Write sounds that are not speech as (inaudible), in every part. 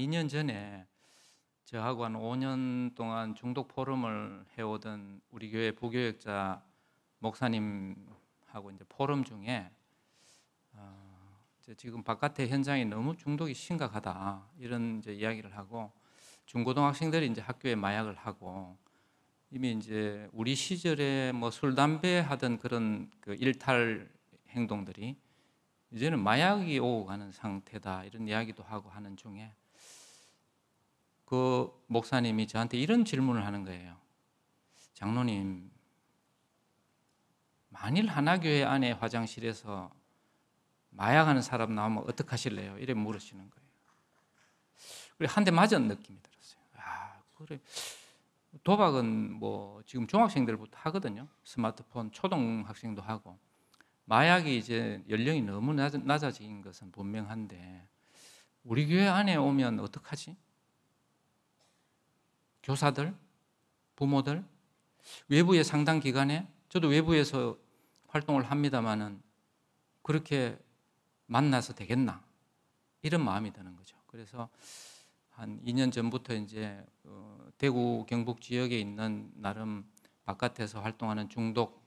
2년 전에 저하고 한 5년 동안 중독 포럼을 해오던 우리 교회 부교역자 목사님하고 이제 포럼 중에 어, 지금 바깥의 현장이 너무 중독이 심각하다 이런 이제 이야기를 하고 중고등학생들이 이제 학교에 마약을 하고 이미 이제 우리 시절에 뭐 술 담배 하던 그런 그 일탈 행동들이 이제는 마약이 오고 가는 상태다 이런 이야기도 하고 하는 중에 그 목사님이 저한테 이런 질문을 하는 거예요. 장로님, 만일 하나교회 안에 화장실에서 마약하는 사람 나오면 어떡하실래요? 이래 물으시는 거예요. 그래 한대 맞은 느낌이 들었어요. 아, 그래. 도박은 뭐 지금 중학생들부터 하거든요. 스마트폰 초등학생도 하고 마약이 이제 연령이 너무 낮아진 것은 분명한데 우리 교회 안에 오면 어떡하지? 교사들, 부모들, 외부의 상당 기간에 저도 외부에서 활동을 합니다만은 그렇게 만나서 되겠나 이런 마음이 드는 거죠. 그래서 한 2년 전부터 이제 어, 대구 경북 지역에 있는 나름 바깥에서 활동하는 중독,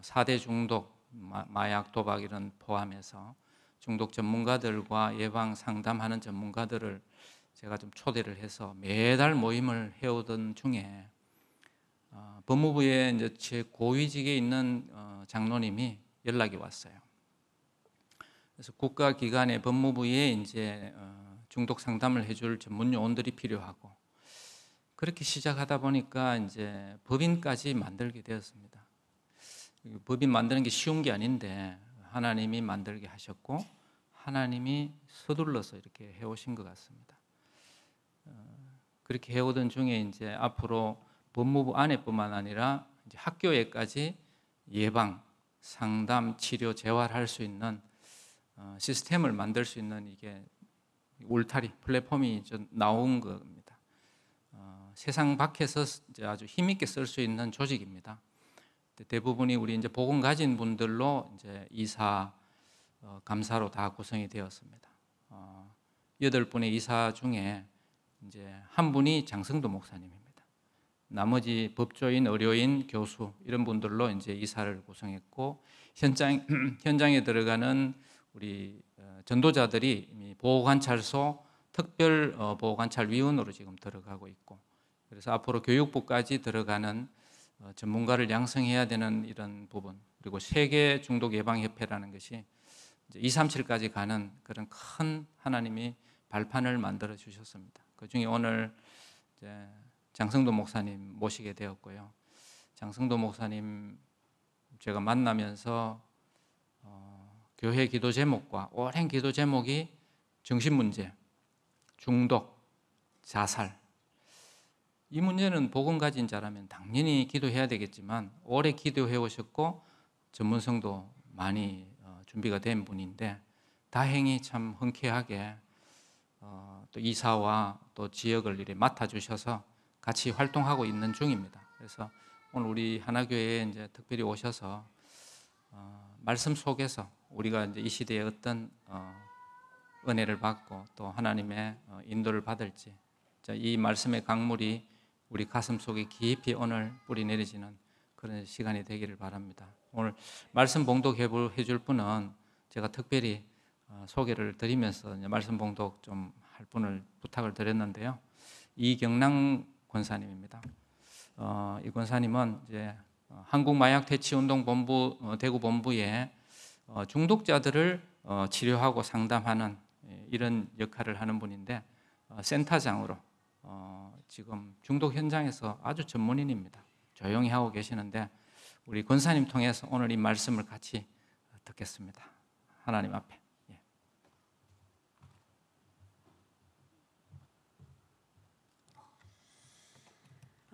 4대 어, 중독, 마약, 도박 이런 포함해서 중독 전문가들과 예방 상담하는 전문가들을 제가 좀 초대를 해서 매달 모임을 해오던 중에 어, 법무부에 이제 제 고위직에 있는 어, 장로님이 연락이 왔어요. 그래서 국가기관의 법무부에 이제 어, 중독 상담을 해줄 전문 요원들이 필요하고 그렇게 시작하다 보니까 이제 법인까지 만들게 되었습니다. 법인 만드는 게 쉬운 게 아닌데 하나님이 만들게 하셨고 하나님이 서둘러서 이렇게 해오신 것 같습니다. 그렇게 해오던 중에 이제 앞으로 법무부 안에뿐만 아니라 학교에까지 예방, 상담, 치료, 재활할 수 있는 어, 시스템을 만들 수 있는 이게 울타리 플랫폼이 나온 겁니다. 어, 세상 밖에서 아주 힘 있게 쓸 수 있는 조직입니다. 대부분이 우리 이제 복음 가진 분들로 이제 이사 어, 감사로 다 구성이 되었습니다. 어, 여덟 분의 이사 중에 이제 한 분이 장성도 목사님입니다. 나머지 법조인, 의료인, 교수 이런 분들로 이제 이사를 구성했고 현장 (clears throat) 현장에 들어가는 우리 어, 전도자들이 보호관찰소 특별 어, 보호관찰위원으로 지금 들어가고 있고 그래서 앞으로 교육부까지 들어가는 어, 전문가를 양성해야 되는 이런 부분 그리고 세계 중독 예방 협회라는 것이 이제 237까지 가는 그런 큰 하나님이 발판을 만들어 주셨습니다. 그 중에 오늘 장성도 목사님 모시게 되었고요. 장성도 목사님 제가 만나면서 어, 교회 기도 제목과 오랜 기도 제목이 정신 문제, 중독, 자살 이 문제는 복음 가진 자라면 당연히 기도해야 되겠지만 오래 기도해 오셨고 전문성도 많이 어, 준비가 된 분인데 다행히 참 흔쾌하게 어, 또 이사와 또 지역을 이렇 맡아주셔서 같이 활동하고 있는 중입니다. 그래서 오늘 우리 하나교회에 이제 특별히 오셔서 어, 말씀 속에서 우리가 이제 이 시대에 어떤 어, 은혜를 받고 또 하나님의 어, 인도를 받을지 이 말씀의 강물이 우리 가슴 속에 깊이 오늘 뿌리 내리지는 그런 시간이 되기를 바랍니다. 오늘 말씀 봉독해 줄 분은 제가 특별히 어, 소개를 드리면서 말씀 봉독 좀 할 분을 부탁을 드렸는데요. 이경랑 권사님입니다. 어, 이 권사님은 이제 어, 한국마약퇴치운동본부 어, 대구 본부에 중독자들을 치료하고 상담하는 예, 이런 역할을 하는 분인데 센터장으로 지금 중독 현장에서 아주 전문인입니다. 조용히 하고 계시는데 우리 권사님 통해서 오늘 이 말씀을 같이 듣겠습니다. 하나님 앞에.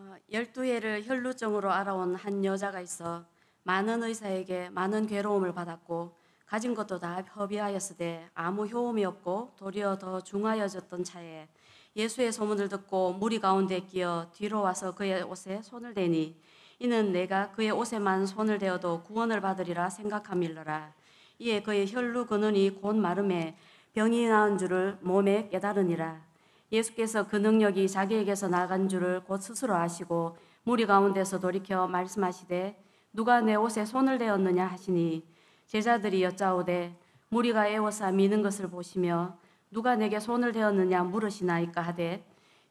어, 열두 해를 혈루증으로 알아온 한 여자가 있어 많은 의사에게 많은 괴로움을 받았고 가진 것도 다 협의하였으되 아무 효험이 없고 도리어 더 중하여졌던 차에 예수의 소문을 듣고 무리 가운데 끼어 뒤로 와서 그의 옷에 손을 대니 이는 내가 그의 옷에만 손을 대어도 구원을 받으리라 생각함일러라 이에 그의 혈루 근원이 곧 마름에 병이 나은 줄을 몸에 깨달으니라 예수께서 그 능력이 자기에게서 나간 줄을 곧 스스로 아시고 무리 가운데서 돌이켜 말씀하시되 누가 내 옷에 손을 대었느냐 하시니 제자들이 여짜오되 무리가 애워싸 미는 것을 보시며 누가 내게 손을 대었느냐 물으시나이까 하되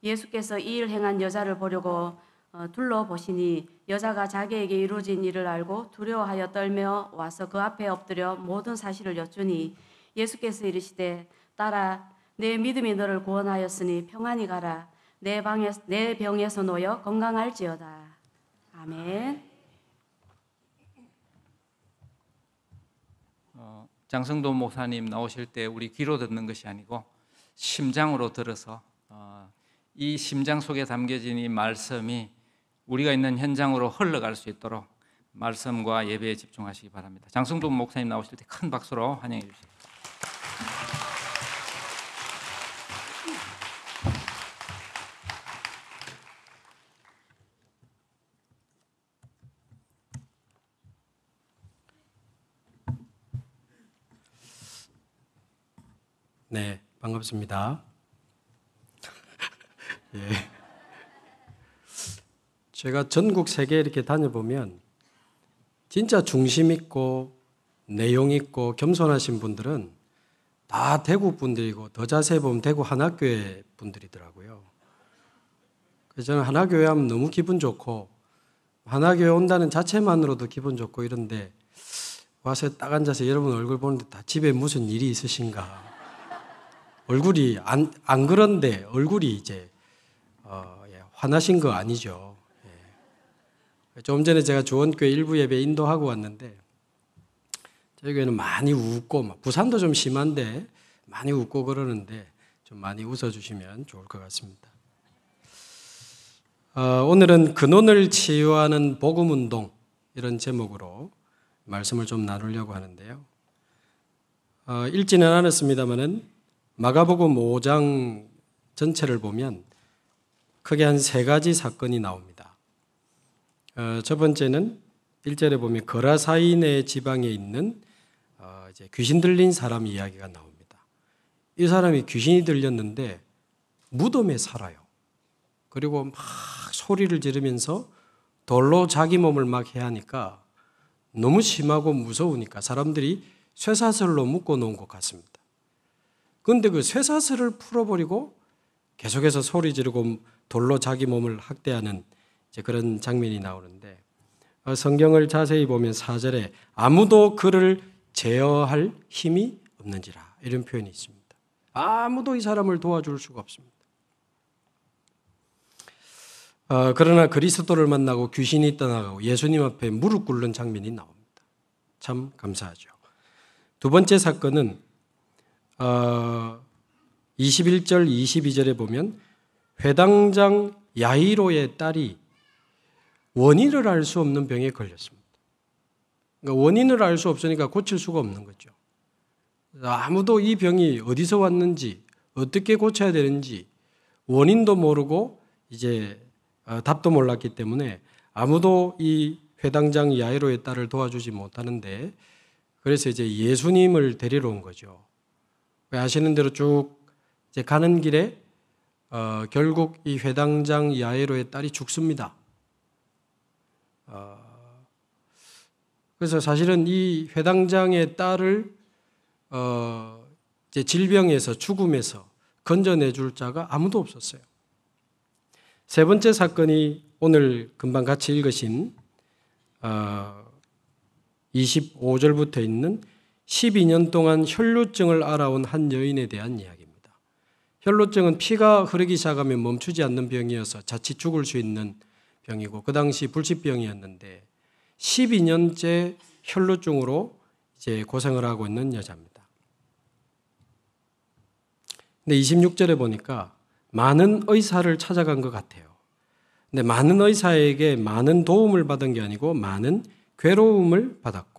예수께서 이 일 행한 여자를 보려고 어, 둘러보시니 여자가 자기에게 이루어진 일을 알고 두려워하여 떨며 와서 그 앞에 엎드려 모든 사실을 여쭈니 예수께서 이르시되 따라 내 믿음이 너를 구원하였으니 평안히 가라. 내, 방에, 내 병에서 놓여 건강할지어다. 아멘. 어, 장성도 목사님 나오실 때 우리 귀로 듣는 것이 아니고 심장으로 들어서 어, 이 심장 속에 담겨진 이 말씀이 우리가 있는 현장으로 흘러갈 수 있도록 말씀과 예배에 집중하시기 바랍니다. 장성도 목사님 나오실 때 큰 박수로 환영해 주시오 네, 반갑습니다. (laughs) 예. 제가 전국 세계 이렇게 다녀보면 진짜 중심 있고 내용 있고 겸손하신 분들은 다 대구 분들이고 더 자세히 보면 대구 하나교회 분들이더라고요. 그래서 저는 하나교회 하면 너무 기분 좋고 하나교회 온다는 자체만으로도 기분 좋고 이런데 와서 딱 앉아서 여러분 얼굴 보는데 다 집에 무슨 일이 있으신가 얼굴이 안, 안 그런데 얼굴이 이제 어, 예, 화나신 거 아니죠. 예. 좀 전에 제가 조원교회 일부 예배 인도하고 왔는데 저희 교회는 많이 웃고 부산도 좀 심한데 많이 웃고 그러는데 좀 많이 웃어주시면 좋을 것 같습니다. 어, 오늘은 근원을 치유하는 복음운동 이런 제목으로 말씀을 좀 나누려고 하는데요. 어, 읽지는 않았습니다만은 마가복음 5장 전체를 보면 크게 한 세 가지 사건이 나옵니다. 어, 첫 번째는 1절에 보면 거라사인의 지방에 있는 어, 이제 귀신 들린 사람 이야기가 나옵니다. 이 사람이 귀신이 들렸는데 무덤에 살아요. 그리고 막 소리를 지르면서 돌로 자기 몸을 막 해하니까 너무 심하고 무서우니까 사람들이 쇠사슬로 묶어 놓은 것 같습니다. 그런데 그 쇠사슬을 풀어버리고 계속해서 소리 지르고 돌로 자기 몸을 학대하는 그런 장면이 나오는데 어, 성경을 자세히 보면 사절에 아무도 그를 제어할 힘이 없는지라 이런 표현이 있습니다. 아무도 이 사람을 도와줄 수가 없습니다. 어, 그러나 그리스도를 만나고 귀신이 떠나가고 예수님 앞에 무릎 꿇는 장면이 나옵니다. 참 감사하죠. 두 번째 사건은 21절 어, 22절에 보면 회당장 야이로의 딸이 원인을 알 수 없는 병에 걸렸습니다. 그러니까 원인을 알 수 없으니까 고칠 수가 없는 거죠. 아무도 이 병이 어디서 왔는지 어떻게 고쳐야 되는지 원인도 모르고 이제 어, 답도 몰랐기 때문에 아무도 이 회당장 야이로의 딸을 도와주지 못하는데 그래서 이제 예수님을 데리러 온 거죠. 아시는 대로 쭉 이제 가는 길에 어, 결국 이 회당장 야에로의 딸이 죽습니다. 어, 그래서 사실은 이 회당장의 딸을 어, 이제 질병에서 죽음에서 건져내 줄 자가 아무도 없었어요. 세 번째 사건이 오늘 금방 같이 읽으신 어, 25절부터 있는 12년 동안 혈루증을 알아온 한 여인에 대한 이야기입니다. 혈루증은 피가 흐르기 시작하면 멈추지 않는 병이어서 자칫 죽을 수 있는 병이고 그 당시 불치병이었는데 12년째 혈루증으로 이제 고생을 하고 있는 여자입니다. 근데 26절에 보니까 많은 의사를 찾아간 것 같아요. 근데 많은 의사에게 많은 도움을 받은 게 아니고 많은 괴로움을 받았고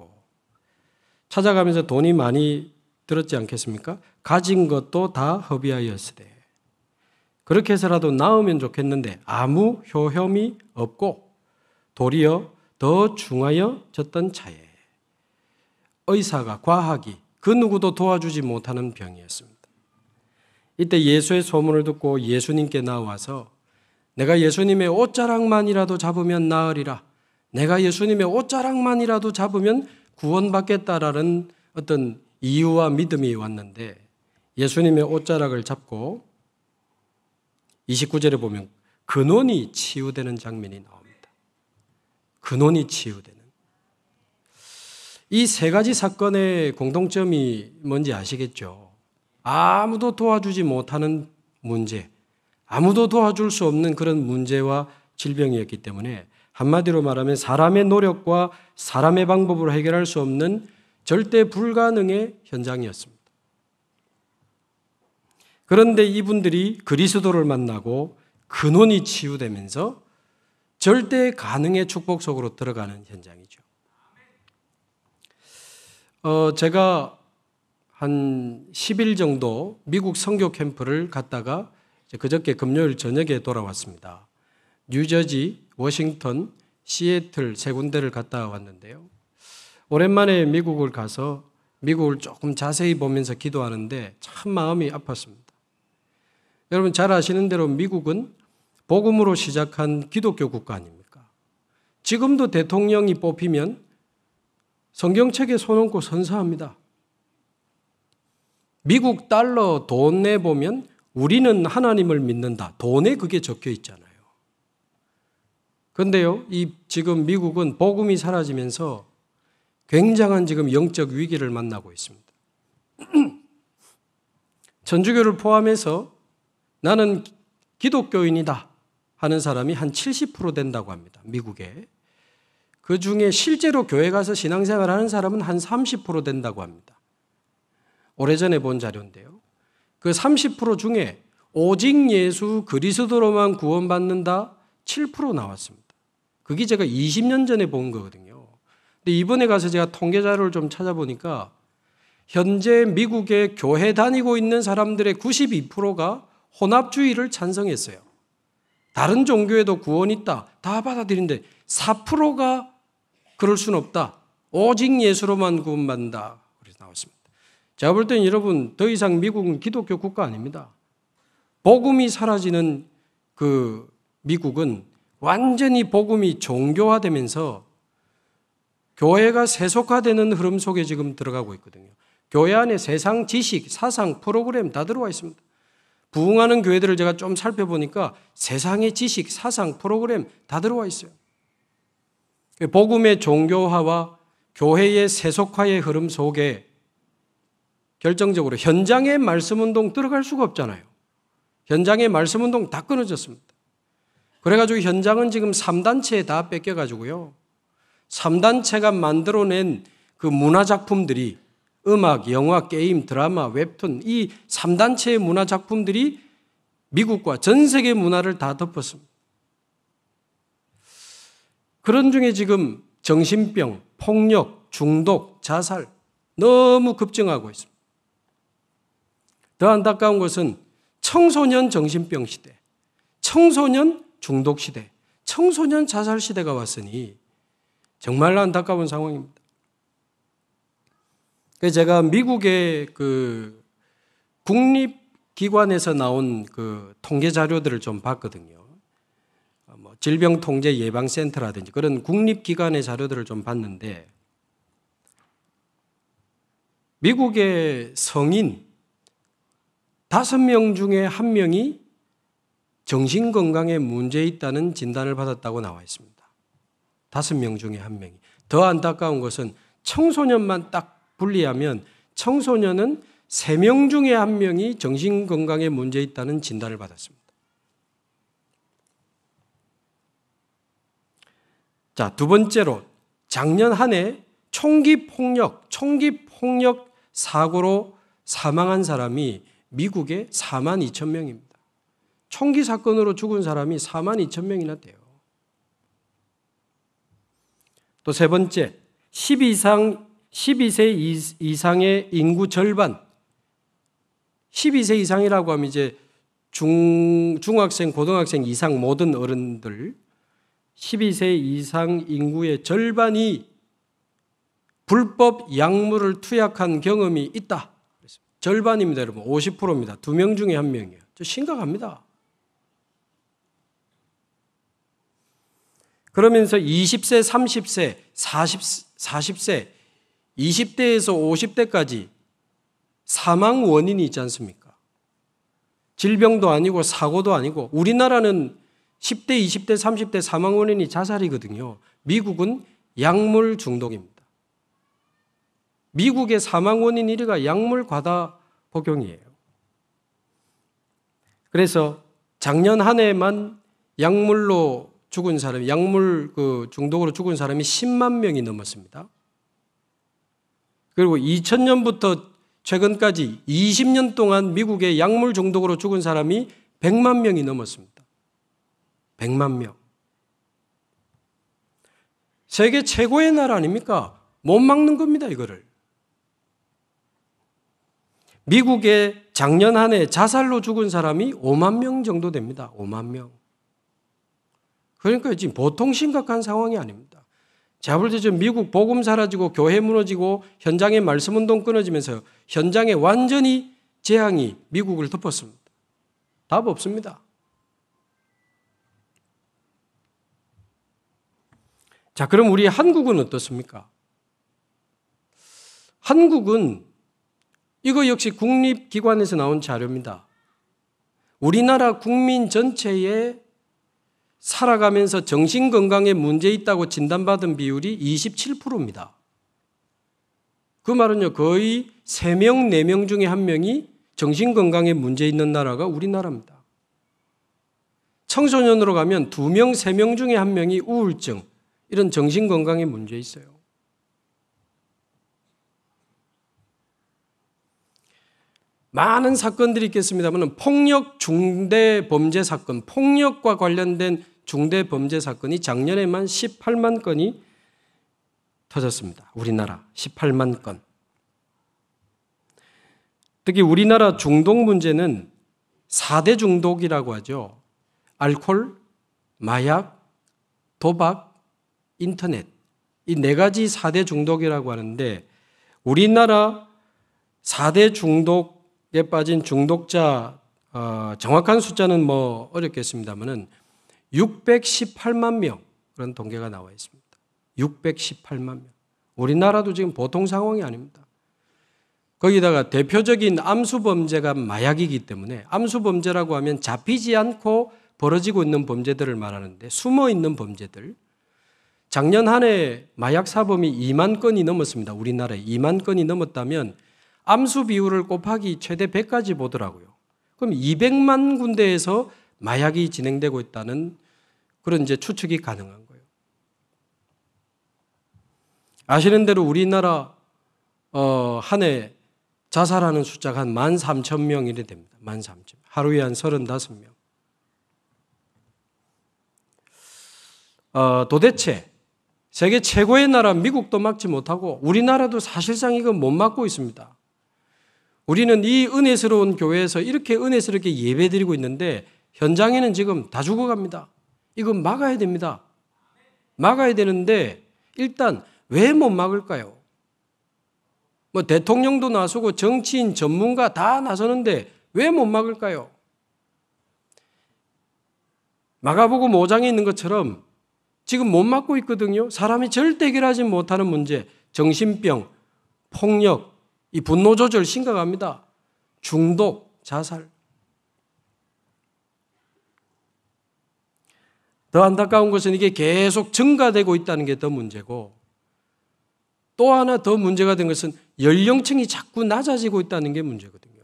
찾아가면서 돈이 많이 들었지 않겠습니까? 가진 것도 다 허비하였으되. 그렇게 해서라도 나오면 좋겠는데 아무 효험이 없고 도리어 더 중하여졌던 차에 의사가 과학이 그 누구도 도와주지 못하는 병이었습니다. 이때 예수의 소문을 듣고 예수님께 나와서 내가 예수님의 옷자락만이라도 잡으면 나으리라. 내가 예수님의 옷자락만이라도 잡으면 구원받겠다라는 어떤 이유와 믿음이 왔는데 예수님의 옷자락을 잡고 29절에 보면 근원이 치유되는 장면이 나옵니다. 근원이 치유되는. 이 세 가지 사건의 공통점이 뭔지 아시겠죠? 아무도 도와주지 못하는 문제, 아무도 도와줄 수 없는 그런 문제와 질병이었기 때문에 한마디로 말하면 사람의 노력과 사람의 방법으로 해결할 수 없는 절대 불가능의 현장이었습니다. 그런데 이분들이 그리스도를 만나고 근원이 치유되면서 절대 가능의 축복 속으로 들어가는 현장이죠. 어, 제가 한 10일 정도 미국 선교 캠프를 갔다가 그저께 금요일 저녁에 돌아왔습니다. 뉴저지, 워싱턴, 시애틀 세 군데를 갔다 왔는데요. 오랜만에 미국을 가서 미국을 조금 자세히 보면서 기도하는데 참 마음이 아팠습니다. 여러분 잘 아시는 대로 미국은 복음으로 시작한 기독교 국가 아닙니까? 지금도 대통령이 뽑히면 성경책에 손 얹고 선사합니다. 미국 달러 돈 내보면 우리는 하나님을 믿는다. 돈에 그게 적혀 있잖아요. 그런데요, 이 지금 미국은 복음이 사라지면서 굉장한 지금 영적 위기를 만나고 있습니다. 전주교를 (clears throat) 포함해서 나는 기독교인이다 하는 사람이 한 70% 된다고 합니다. 미국에. 그 중에 실제로 교회 가서 신앙생활 하는 사람은 한 30% 된다고 합니다. 오래전에 본 자료인데요. 그 30% 중에 오직 예수 그리스도로만 구원받는다 7% 나왔습니다. 그게 제가 20년 전에 본 거거든요. 근데 이번에 가서 제가 통계 자료를 좀 찾아보니까 현재 미국의 교회 다니고 있는 사람들의 92%가 혼합주의를 찬성했어요. 다른 종교에도 구원 이 있다. 다 받아들인데 4%가 그럴 순 없다. 오직 예수로만 구원받는다. 그래서 나왔습니다. 제가 볼 때는 여러분 더 이상 미국은 기독교 국가 아닙니다. 복음이 사라지는 그 미국은 완전히 복음이 종교화되면서 교회가 세속화되는 흐름 속에 지금 들어가고 있거든요. 교회 안에 세상 지식, 사상, 프로그램 다 들어와 있습니다. 부흥하는 교회들을 제가 좀 살펴보니까 세상의 지식, 사상, 프로그램 다 들어와 있어요. 복음의 종교화와 교회의 세속화의 흐름 속에 결정적으로 현장의 말씀 운동 들어갈 수가 없잖아요. 현장의 말씀 운동 다 끊어졌습니다. 그래가지고 현장은 지금 3단체에 다 뺏겨가지고요. 3단체가 만들어낸 그 문화작품들이 음악, 영화, 게임, 드라마, 웹툰 이 3단체의 문화작품들이 미국과 전 세계 문화를 다 덮었습니다. 그런 중에 지금 정신병, 폭력, 중독, 자살 너무 급증하고 있습니다. 더 안타까운 것은 청소년 정신병 시대, 청소년 중독 시대, 청소년 자살 시대가 왔으니 정말로 안타까운 상황입니다. 그 제가 미국의 그 국립기관에서 나온 그 통계 자료들을 좀 봤거든요. 뭐 질병통제예방센터라든지 그런 국립기관의 자료들을 좀 봤는데 미국의 성인 다명 중에 한 명이 정신 건강에 문제 있다는 진단을 받았다고 나와 있습니다. 다섯 명 중에 한 명이. 더 안타까운 것은 청소년만 딱 분리하면 청소년은 세 명 중에 한 명이 정신 건강에 문제 있다는 진단을 받았습니다. 자, 두 번째로 작년 한 해 총기 폭력, 총기 폭력 사고로 사망한 사람이 미국에 4만 2천 명입니다. 총기 사건으로 죽은 사람이 4만 2천 명이나 돼요. 또 세 번째, 10 이상, 12세 이상의 인구 절반, 12세 이상이라고 하면 이제 중, 중학생, 고등학생 이상 모든 어른들, 12세 이상 인구의 절반이 불법 약물을 투약한 경험이 있다. 절반입니다, 여러분. 50%입니다. 두 명 중에 한 명이에요. 저 심각합니다. 그러면서 20세, 30세, 40, 40세, 20대에서 50대까지 사망 원인이 있지 않습니까? 질병도 아니고 사고도 아니고 우리나라는 10대, 20대, 30대 사망 원인이 자살이거든요. 미국은 약물 중독입니다. 미국의 사망 원인 1위가 약물 과다 복용이에요. 그래서 작년 한 해만 약물로 죽은 사람이 약물 그 중독으로 죽은 사람이 10만 명이 넘었습니다. 그리고 2000년부터 최근까지 20년 동안 미국의 약물 중독으로 죽은 사람이 100만 명이 넘었습니다. 100만 명. 세계 최고의 나라 아닙니까? 못 막는 겁니다, 이거를. 미국의 작년 한 해 자살로 죽은 사람이 5만 명 정도 됩니다. 5만 명. 그러니까 지금 보통 심각한 상황이 아닙니다. 제가 볼때 미국 복음 사라지고 교회 무너지고 현장의 말씀 운동 끊어지면서 현장에 완전히 재앙이 미국을 덮었습니다. 답 없습니다. 자, 그럼 우리 한국은 어떻습니까? 한국은 이거 역시 국립기관에서 나온 자료입니다. 우리나라 국민 전체의 살아가면서 정신 건강에 문제 있다고 진단받은 비율이 27%입니다. 그 말은요, 거의 3명, 4명 중에 1명이 정신 건강에 문제 있는 나라가 우리나라입니다. 청소년으로 가면 2명, 3명 중에 1명이 우울증, 이런 정신 건강에 문제 있어요. 많은 사건들이 있겠습니다만 폭력 중대 범죄 사건, 폭력과 관련된 중대 범죄 사건이 작년에만 18만 건이 터졌습니다. 우리나라 18만 건. 특히 우리나라 중독 문제는 4대 중독이라고 하죠. 알코올, 마약, 도박, 인터넷. 이 네 가지 4대 중독이라고 하는데 우리나라 4대 중독 에 빠진 중독자 어, 정확한 숫자는 뭐 어렵겠습니다만은 618만 명 그런 동계가 나와 있습니다. 618만 명. 우리나라도 지금 보통 상황이 아닙니다. 거기다가 대표적인 암수 범죄가 마약이기 때문에 암수 범죄라고 하면 잡히지 않고 벌어지고 있는 범죄들을 말하는데 숨어 있는 범죄들. 작년 한 해 마약 사범이 2만 건이 넘었습니다. 우리나라에 2만 건이 넘었다면 암수 비율을 곱하기 최대 100까지 보더라고요. 그럼 200만 군데에서 마약이 진행되고 있다는 그런 이제 추측이 가능한 거예요. 아시는 대로 우리나라 어, 한 해 자살하는 숫자가 한 13,000명이 됩니다. 13,000. 하루에 한 35명. 어, 도대체 세계 최고의 나라 미국도 막지 못하고 우리나라도 사실상 이건 못 막고 있습니다. 우리는 이 은혜스러운 교회에서 이렇게 은혜스럽게 예배드리고 있는데 현장에는 지금 다 죽어갑니다. 이건 막아야 됩니다. 막아야 되는데 일단 왜 못 막을까요? 뭐 대통령도 나서고 정치인 전문가 다 나서는데 왜 못 막을까요? 막아보고 모장이 있는 것처럼 지금 못 막고 있거든요. 사람이 절대 해결하지 못하는 문제, 정신병, 폭력, 이 분노 조절 심각합니다. 중독, 자살. 더 안타까운 것은 이게 계속 증가되고 있다는 게 더 문제고 또 하나 더 문제가 된 것은 연령층이 자꾸 낮아지고 있다는 게 문제거든요.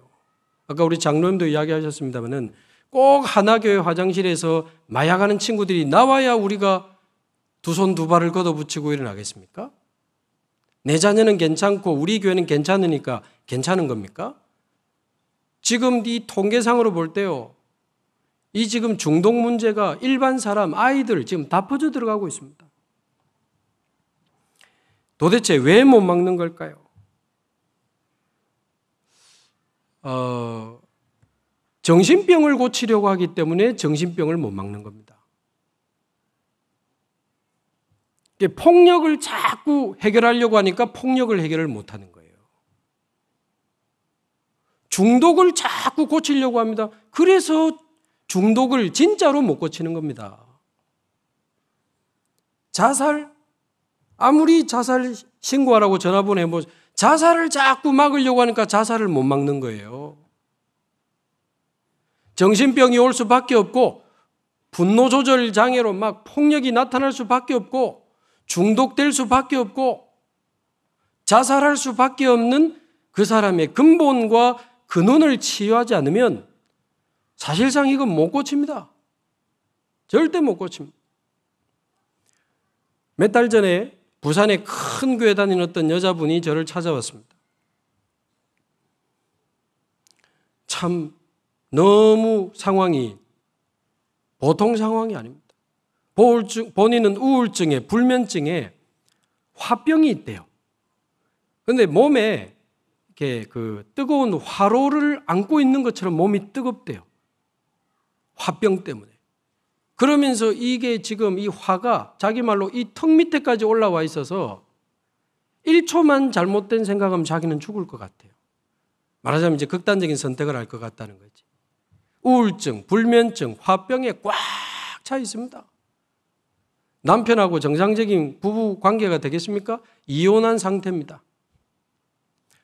아까 우리 장로님도 이야기하셨습니다만은 꼭 하나교회 화장실에서 마약하는 친구들이 나와야 우리가 두 손 두 발을 걷어붙이고 일어나겠습니까? 내 자녀는 괜찮고 우리 교회는 괜찮으니까 괜찮은 겁니까? 지금 이 통계상으로 볼 때요. 이 지금 중독 문제가 일반 사람, 아이들 지금 다 퍼져 들어가고 있습니다. 도대체 왜 못 막는 걸까요? 어, 정신병을 고치려고 하기 때문에 정신병을 못 막는 겁니다. 폭력을 자꾸 해결하려고 하니까 폭력을 해결을 못하는 거예요. 중독을 자꾸 고치려고 합니다. 그래서 중독을 진짜로 못 고치는 겁니다. 자살? 아무리 자살 신고하라고 전화번호 해보 자살을 자꾸 막으려고 하니까 자살을 못 막는 거예요. 정신병이 올 수밖에 없고 분노 조절 장애로 막 폭력이 나타날 수밖에 없고 중독될 수밖에 없고 자살할 수밖에 없는 그 사람의 근본과 근원을 치유하지 않으면 사실상 이건 못 고칩니다. 절대 못 고칩니다. 몇 달 전에 부산에 큰 교회 다닌 어떤 여자분이 저를 찾아왔습니다. 참 너무 상황이 보통 상황이 아닙니다. 우울증, 본인은 우울증에, 불면증에 화병이 있대요. 근데 몸에 이렇게 그 뜨거운 화로를 안고 있는 것처럼 몸이 뜨겁대요. 화병 때문에. 그러면서 이게 지금 이 화가 자기 말로 이 턱 밑에까지 올라와 있어서 1초만 잘못된 생각하면 자기는 죽을 것 같아요. 말하자면 이제 극단적인 선택을 할 것 같다는 거지. 우울증, 불면증, 화병에 꽉 차 있습니다. 남편하고 정상적인 부부 관계가 되겠습니까? 이혼한 상태입니다.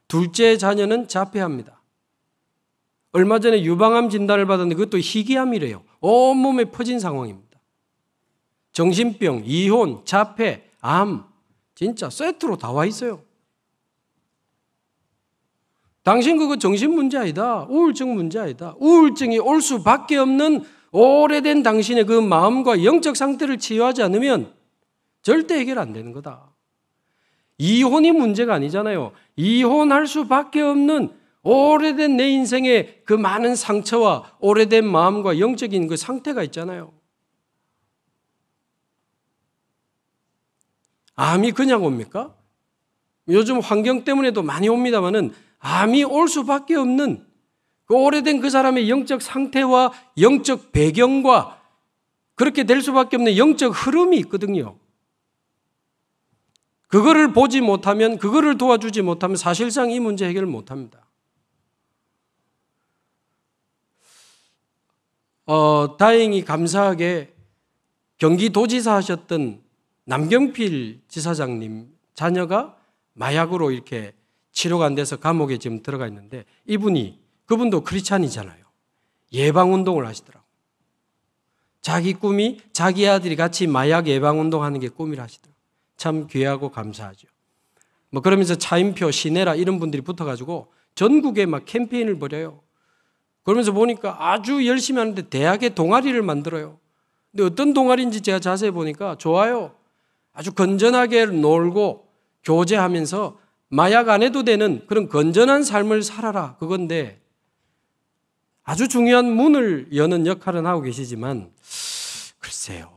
둘째 자녀는 자폐합니다. 얼마 전에 유방암 진단을 받았는데 그것도 희귀암이래요. 온몸에 퍼진 상황입니다. 정신병, 이혼, 자폐, 암. 진짜 세트로 다 와 있어요. 당신 그거 정신 문제 아니다. 우울증 문제 아니다. 우울증이 올 수밖에 없는 오래된 당신의 그 마음과 영적 상태를 치유하지 않으면 절대 해결 안 되는 거다. 이혼이 문제가 아니잖아요. 이혼할 수밖에 없는 오래된 내 인생의 그 많은 상처와 오래된 마음과 영적인 그 상태가 있잖아요. 암이 그냥 옵니까? 요즘 환경 때문에도 많이 옵니다만은 암이 올 수밖에 없는 그 오래된 그 사람의 영적 상태와 영적 배경과 그렇게 될 수밖에 없는 영적 흐름이 있거든요. 그거를 보지 못하면, 그거를 도와주지 못하면 사실상 이 문제 해결못 합니다. 어, 다행히 감사하게 경기도지사 하셨던 남경필 지사장님 자녀가 마약으로 이렇게 치료가 안 돼서 감옥에 지금 들어가 있는데 이분이 그분도 크리스찬이잖아요. 예방 운동을 하시더라고. 자기 꿈이 자기 아들이 같이 마약 예방 운동하는 게 꿈이라 하시더라고. 참 귀하고 감사하죠. 뭐 그러면서 차인표, 시내라 이런 분들이 붙어가지고 전국에 막 캠페인을 벌여요. 그러면서 보니까 아주 열심히 하는데 대학의 동아리를 만들어요. 근데 어떤 동아리인지 제가 자세히 보니까 좋아요. 아주 건전하게 놀고 교제하면서 마약 안 해도 되는 그런 건전한 삶을 살아라. 그건데 아주 중요한 문을 여는 역할은 하고 계시지만 글쎄요.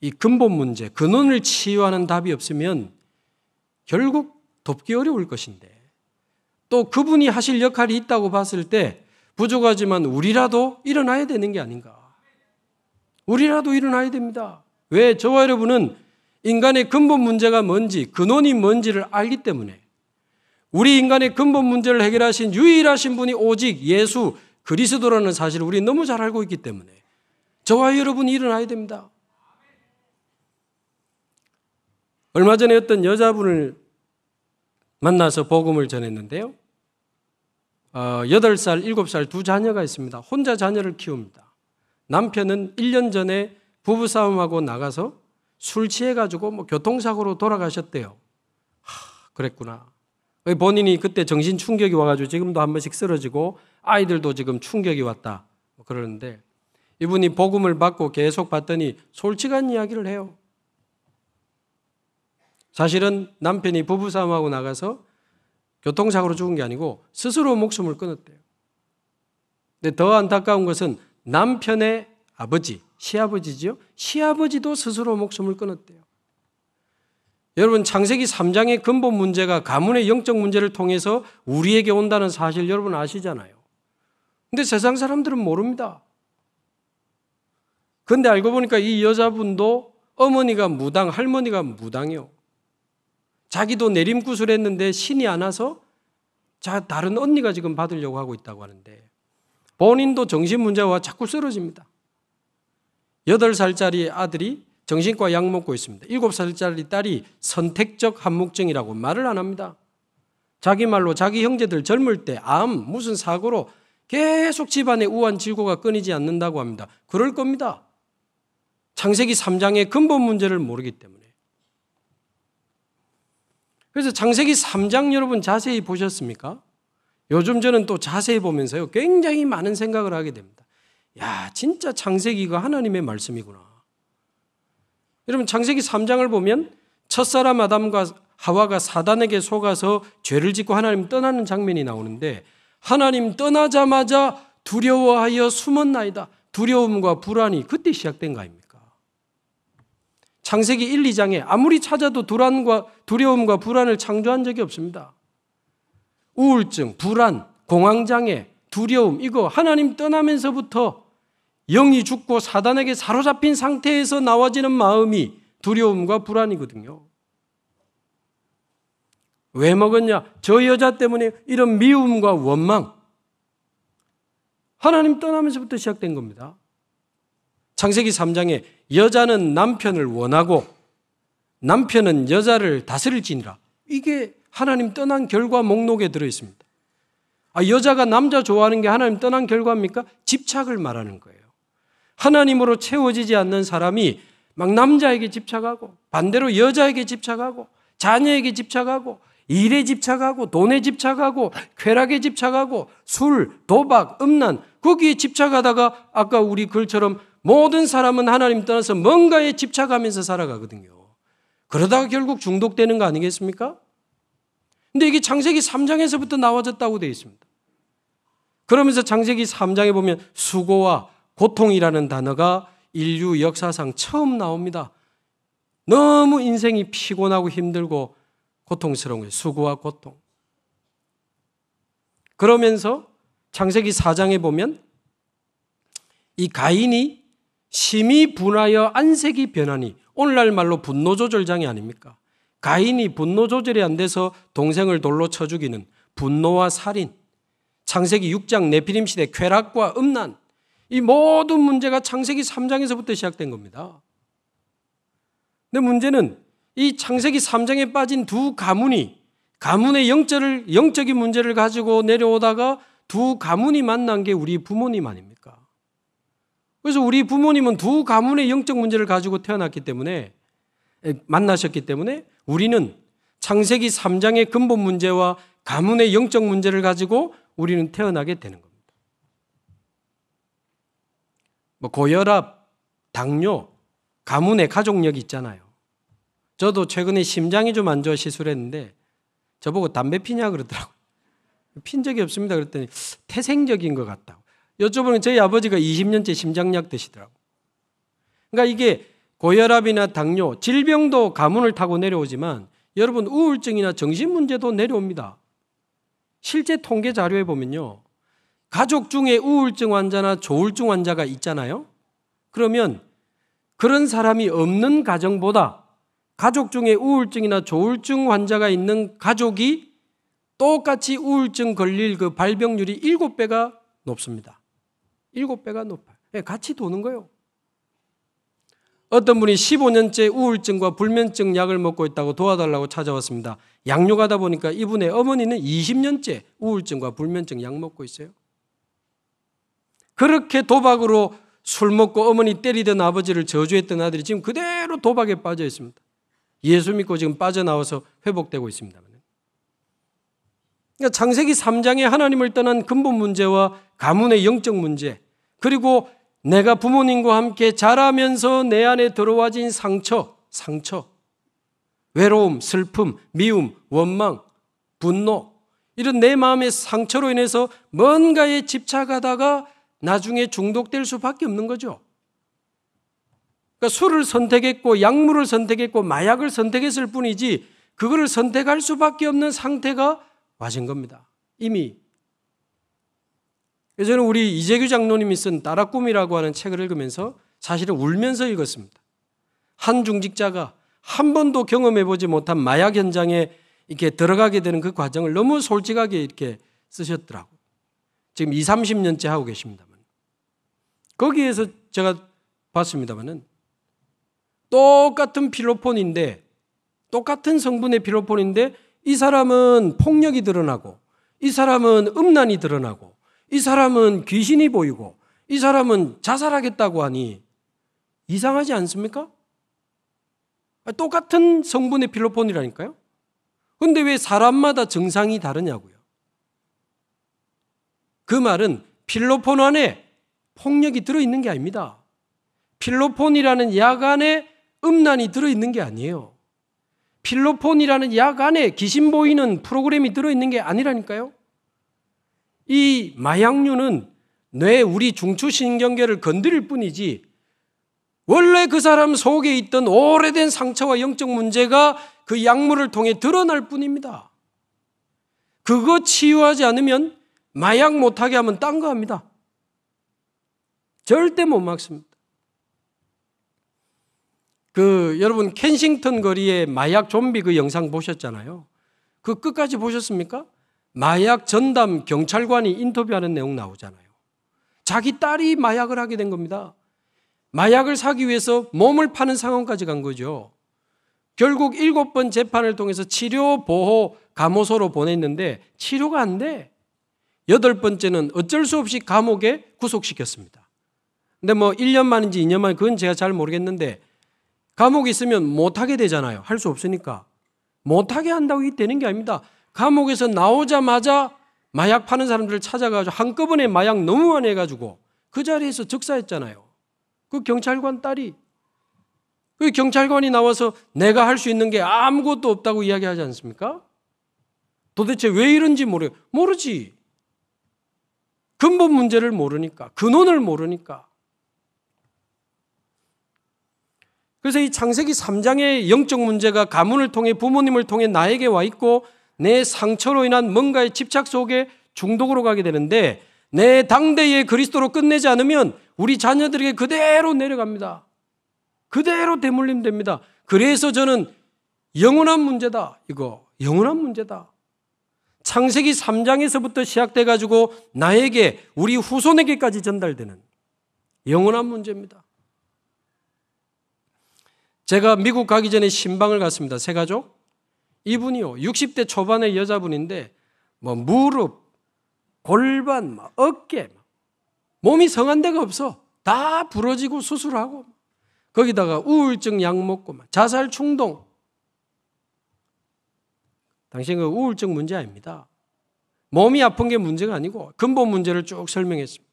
이 근본 문제, 근원을 치유하는 답이 없으면 결국 돕기 어려울 것인데 또 그분이 하실 역할이 있다고 봤을 때 부족하지만 우리라도 일어나야 되는 게 아닌가. 우리라도 일어나야 됩니다. 왜 저와 여러분은 인간의 근본 문제가 뭔지, 근원이 뭔지를 알기 때문에 우리 인간의 근본 문제를 해결하신 유일하신 분이 오직 예수 그리스도라는 사실을 우리 너무 잘 알고 있기 때문에 저와 여러분이 일어나야 됩니다. 얼마 전에 어떤 여자분을 만나서 복음을 전했는데요. 어, 8살, 7살 두 자녀가 있습니다. 혼자 자녀를 키웁니다. 남편은 1년 전에 부부싸움하고 나가서 술 취해가지고 뭐 교통사고로 돌아가셨대요. 하, 그랬구나. 본인이 그때 정신 충격이 와가지고 지금도 한 번씩 쓰러지고 아이들도 지금 충격이 왔다. 뭐 그러는데 이분이 복음을 받고 계속 봤더니 솔직한 이야기를 해요. 사실은 남편이 부부싸움하고 나가서 교통사고로 죽은 게 아니고 스스로 목숨을 끊었대요. 근데 더 안타까운 것은 남편의 아버지, 시아버지죠 시아버지도 스스로 목숨을 끊었대요. 여러분, 창세기 3장의 근본 문제가 가문의 영적 문제를 통해서 우리에게 온다는 사실 여러분 아시잖아요. 근데 세상 사람들은 모릅니다. 근데 알고 보니까 이 여자분도 어머니가 무당, 할머니가 무당이요. 자기도 내림굿을 했는데 신이 안 와서 자 다른 언니가 지금 받으려고 하고 있다고 하는데 본인도 정신 문제와 자꾸 쓰러집니다. 8살짜리 아들이 정신과 약 먹고 있습니다. 7살짜리 딸이 선택적 한목증이라고 말을 안 합니다. 자기 말로 자기 형제들 젊을 때 암, 무슨 사고로 계속 집안의 우한 질고가 끊이지 않는다고 합니다. 그럴 겁니다. 창세기 3장의 근본 문제를 모르기 때문에. 그래서 창세기 3장 여러분 자세히 보셨습니까? 요즘 저는 또 자세히 보면서요. 굉장히 많은 생각을 하게 됩니다. 야, 진짜 창세기가 하나님의 말씀이구나. 여러분 창세기 3장을 보면 첫사람 아담과 하와가 사단에게 속아서 죄를 짓고 하나님 떠나는 장면이 나오는데 하나님 떠나자마자 두려워하여 숨었나이다. 두려움과 불안이 그때 시작된 거 아닙니까? 창세기 1, 2장에 아무리 찾아도 두란과 두려움과 불안을 창조한 적이 없습니다. 우울증, 불안, 공황장애, 두려움, 이거 하나님 떠나면서부터 영이 죽고 사단에게 사로잡힌 상태에서 나와지는 마음이 두려움과 불안이거든요. 왜 먹었냐? 저 여자 때문에 이런 미움과 원망. 하나님 떠나면서부터 시작된 겁니다. 창세기 3장에 여자는 남편을 원하고 남편은 여자를 다스릴지니라. 이게 하나님 떠난 결과 목록에 들어 있습니다. 아, 여자가 남자 좋아하는 게 하나님 떠난 결과입니까? 집착을 말하는 거예요. 하나님으로 채워지지 않는 사람이 막 남자에게 집착하고 반대로 여자에게 집착하고 자녀에게 집착하고 일에 집착하고 돈에 집착하고 쾌락에 집착하고 술, 도박, 음란 거기에 집착하다가 아까 우리 글처럼 모든 사람은 하나님 떠나서 뭔가에 집착하면서 살아가거든요. 그러다가 결국 중독되는 거 아니겠습니까? 근데 이게 창세기 3장에서부터 나와졌다고 되어 있습니다. 그러면서 창세기 3장에 보면 수고와 고통이라는 단어가 인류 역사상 처음 나옵니다. 너무 인생이 피곤하고 힘들고 고통스러운 거예요. 수고와 고통. 그러면서 창세기 4장에 보면 이 가인이 심히 분하여 안색이 변하니 오늘날 말로 분노 조절장이 아닙니까? 가인이 분노 조절이 안 돼서 동생을 돌로 쳐 죽이는 분노와 살인, 창세기 6장 네피림 시대 쾌락과 음란 이 모든 문제가 창세기 3장에서부터 시작된 겁니다. 근데 문제는 이 창세기 3장에 빠진 두 가문이 가문의 영적을, 영적인 문제를 가지고 내려오다가 두 가문이 만난 게 우리 부모님 아닙니까? 그래서 우리 부모님은 두 가문의 영적 문제를 가지고 태어났기 때문에 만나셨기 때문에 우리는 창세기 3장의 근본 문제와 가문의 영적 문제를 가지고 우리는 태어나게 되는 겁니다. 뭐 고혈압, 당뇨, 가문의 가족력 있잖아요. 저도 최근에 심장이 좀 안 좋아 시술했는데 저보고 담배 피냐 그러더라고요. (laughs) 핀 적이 없습니다. 그랬더니 태생적인 것 같다고. 여쭤보니 저희 아버지가 20년째 심장약 드시더라고. 그러니까 이게 고혈압이나 당뇨, 질병도 가문을 타고 내려오지만 여러분 우울증이나 정신 문제도 내려옵니다. 실제 통계 자료에 보면요. 가족 중에 우울증 환자나 조울증 환자가 있잖아요. 그러면 그런 사람이 없는 가정보다 가족 중에 우울증이나 조울증 환자가 있는 가족이 똑같이 우울증 걸릴 그 발병률이 7배가 높습니다. 7배가 높아요. 예, 같이 도는 거예요. 어떤 분이 15년째 우울증과 불면증 약을 먹고 있다고 도와달라고 찾아왔습니다. 양육하다 보니까 이분의 어머니는 20년째 우울증과 불면증 약 먹고 있어요. 그렇게 도박으로 술 먹고 어머니 때리던 아버지를 저주했던 아들이 지금 그대로 도박에 빠져 있습니다. 예수 믿고 지금 빠져나와서 회복되고 있습니다. 그러니까 창세기 3장의 하나님을 떠난 근본 문제와 가문의 영적 문제, 그리고 내가 부모님과 함께 자라면서 내 안에 들어와진 상처, 상처, 외로움, 슬픔, 미움, 원망, 분노, 이런 내 마음의 상처로 인해서 뭔가에 집착하다가 나중에 중독될 수밖에 없는 거죠. 그러니까 술을 선택했고 약물을 선택했고 마약을 선택했을 뿐이지 그거를 선택할 수밖에 없는 상태가 와진 겁니다. 이미. 예전에 우리 이재규 장로님이 쓴 나라 꿈이라고 하는 책을 읽으면서 사실은 울면서 읽었습니다. 한 중직자가 한 번도 경험해보지 못한 마약 현장에 이렇게 들어가게 되는 그 과정을 너무 솔직하게 이렇게 쓰셨더라고. 지금 2 30년째 하고 계십니다만. 거기에서 제가 봤습니다만은 똑같은 필로폰인데 똑같은 성분의 필로폰인데 이 사람은 폭력이 드러나고 이 사람은 음란이 드러나고 이 사람은 귀신이 보이고 이 사람은 자살하겠다고 하니 이상하지 않습니까? 똑같은 성분의 필로폰이라니까요. 근데 왜 사람마다 증상이 다르냐고요. 그 말은 필로폰 안에 폭력이 들어있는 게 아닙니다. 필로폰이라는 약 안에 음란이 들어있는 게 아니에요. 필로폰이라는 약 안에 귀신 보이는 프로그램이 들어있는 게 아니라니까요. 이 마약류는 뇌 우리 중추신경계를 건드릴 뿐이지 원래 그 사람 속에 있던 오래된 상처와 영적 문제가 그 약물을 통해 드러날 뿐입니다. 그거 치유하지 않으면 마약 못하게 하면 딴 거 합니다. 절대 못 막습니다. 그 여러분 켄싱턴 거리의 마약 좀비 그 영상 보셨잖아요. 그 끝까지 보셨습니까? 마약 전담 경찰관이 인터뷰하는 내용 나오잖아요. 자기 딸이 마약을 하게 된 겁니다. 마약을 사기 위해서 몸을 파는 상황까지 간 거죠. 결국 일곱 번 재판을 통해서 치료 보호 감호소로 보냈는데 치료가 안 돼. 여덟 번째는 어쩔 수 없이 감옥에 구속시켰습니다. 근데 뭐 1년 만인지 2년 만인지 그건 제가 잘 모르겠는데 감옥에 있으면 못하게 되잖아요. 할 수 없으니까. 못하게 한다고 되는 게 아닙니다. 감옥에서 나오자마자 마약 파는 사람들을 찾아가지고 한꺼번에 마약 너무 많이 해가지고 그 자리에서 적사했잖아요. 그 경찰관 딸이. 그 경찰관이 나와서 내가 할 수 있는 게 아무것도 없다고 이야기하지 않습니까? 도대체 왜 이런지 모르, 모르지. 근본 문제를 모르니까. 근원을 모르니까. 그래서 이 창세기 3장의 영적 문제가 가문을 통해 부모님을 통해 나에게 와 있고 내 상처로 인한 뭔가의 집착 속에 중독으로 가게 되는데 내 당대의 그리스도로 끝내지 않으면 우리 자녀들에게 그대로 내려갑니다. 그대로 대물림됩니다. 그래서 저는 영원한 문제다. 이거 영원한 문제다. 창세기 3장에서부터 시작돼 가지고 나에게 우리 후손에게까지 전달되는 영원한 문제입니다. 제가 미국 가기 전에 신방을 갔습니다. 세 가족. 이분이요. 60대 초반의 여자분인데 뭐 무릎, 골반, 뭐 어깨, 뭐 몸이 성한 데가 없어. 다 부러지고 수술하고 거기다가 우울증 약 먹고 자살 충동. 당신 그 우울증 문제 아닙니다. 몸이 아픈 게 문제가 아니고 근본 문제를 쭉 설명했습니다.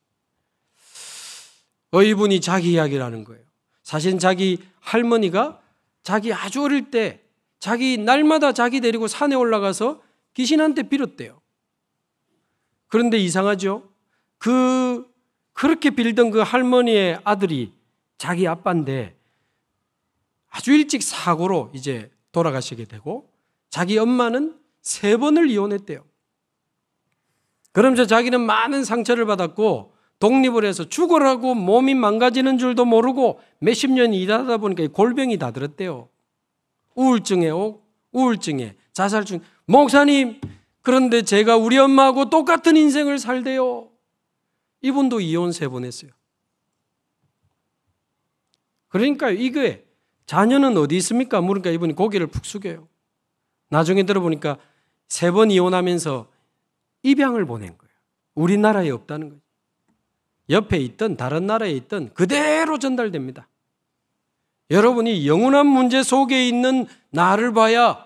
어, 이분이 자기 이야기라는 거예요. 사실 자기 할머니가 자기 아주 어릴 때 자기 날마다 자기 데리고 산에 올라가서 귀신한테 빌었대요. 그런데 이상하죠? 그, 그렇게 빌던 그 할머니의 아들이 자기 아빠인데 아주 일찍 사고로 이제 돌아가시게 되고 자기 엄마는 세 번을 이혼했대요. 그러면서 자기는 많은 상처를 받았고 독립을 해서 죽으라고 몸이 망가지는 줄도 모르고 몇 십 년 일하다 보니까 골병이 다 들었대요. 우울증에 오, 우울증에 자살 중. 목사님 그런데 제가 우리 엄마하고 똑같은 인생을 살대요. 이분도 이혼 세 번 했어요. 그러니까 이거에 자녀는 어디 있습니까? 물으니까 이분이 고개를 푹 숙여요. 나중에 들어보니까 세 번 이혼하면서 입양을 보낸 거예요. 우리나라에 없다는 거예요 옆에 있던 다른 나라에 있던 그대로 전달됩니다. 여러분이 영원한 문제 속에 있는 나를 봐야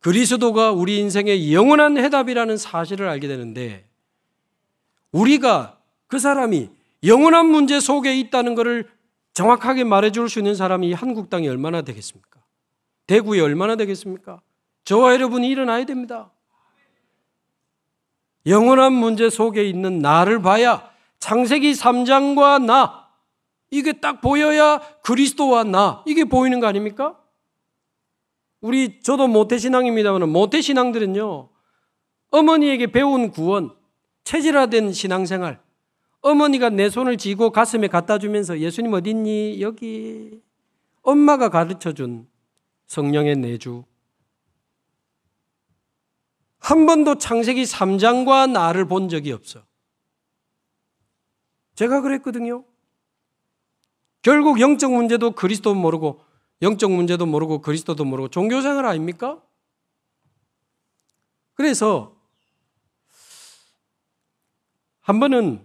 그리스도가 우리 인생의 영원한 해답이라는 사실을 알게 되는데 우리가 그 사람이 영원한 문제 속에 있다는 것을 정확하게 말해줄 수 있는 사람이 한국 땅에 얼마나 되겠습니까? 대구에 얼마나 되겠습니까? 저와 여러분이 일어나야 됩니다. 영원한 문제 속에 있는 나를 봐야 창세기 3장과 나 이게 딱 보여야 그리스도와 나 이게 보이는 거 아닙니까? 우리 저도 모태 신앙입니다만 모태 신앙들은요 어머니에게 배운 구원 체질화된 신앙생활 어머니가 내 손을 쥐고 가슴에 갖다 주면서 예수님 어딨니 여기 엄마가 가르쳐 준 성령의 내주 한 번도 창세기 3장과 나를 본 적이 없어. 제가 그랬거든요. 결국 영적 문제도 그리스도 모르고 영적 문제도 모르고 그리스도도 모르고 종교생활 아닙니까? 그래서 한 번은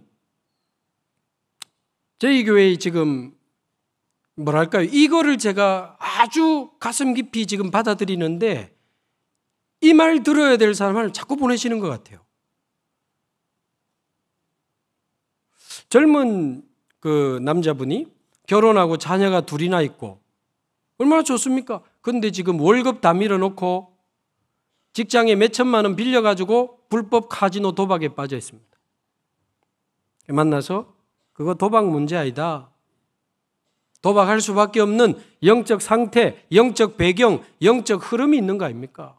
저희 교회에 지금 뭐랄까요 이거를 제가 아주 가슴 깊이 지금 받아들이는데 이말 들어야 될 사람을 자꾸 보내시는 것 같아요. 젊은 그 남자분이 결혼하고 자녀가 둘이나 있고 얼마나 좋습니까? 근데 지금 월급 다 밀어놓고 직장에 몇 천만 원 빌려가지고 불법 카지노 도박에 빠져 있습니다. 만나서 그거 도박 문제 아니다. 도박할 수밖에 없는 영적 상태, 영적 배경, 영적 흐름이 있는 거 아닙니까?